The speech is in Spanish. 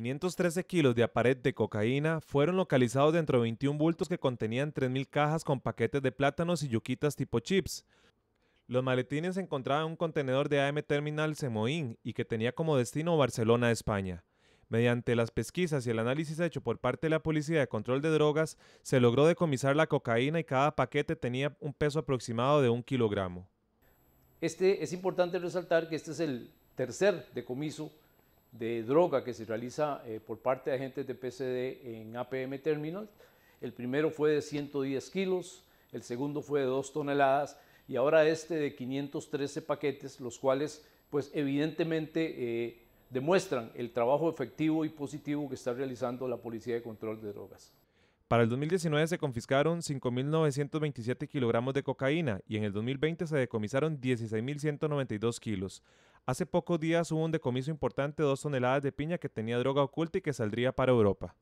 513 kilos de aparet de cocaína fueron localizados dentro de 21 bultos que contenían 3.000 cajas con paquetes de plátanos y yuquitas tipo chips. Los maletines se encontraban en un contenedor de AM Terminal Semoín y que tenía como destino Barcelona, España. Mediante las pesquisas y el análisis hecho por parte de la Policía de Control de Drogas, se logró decomisar la cocaína y cada paquete tenía un peso aproximado de un kilogramo. Este, es importante resaltar que este es el tercer decomiso de droga que se realiza eh, por parte de agentes de PCD en APM Terminal. El primero fue de 110 kilos, el segundo fue de 2 toneladas y ahora este de 513 paquetes, los cuales pues evidentemente eh, demuestran el trabajo efectivo y positivo que está realizando la Policía de Control de Drogas. Para el 2019 se confiscaron 5.927 kilogramos de cocaína y en el 2020 se decomisaron 16.192 kilos. Hace pocos días hubo un decomiso importante de dos toneladas de piña que tenía droga oculta y que saldría para Europa.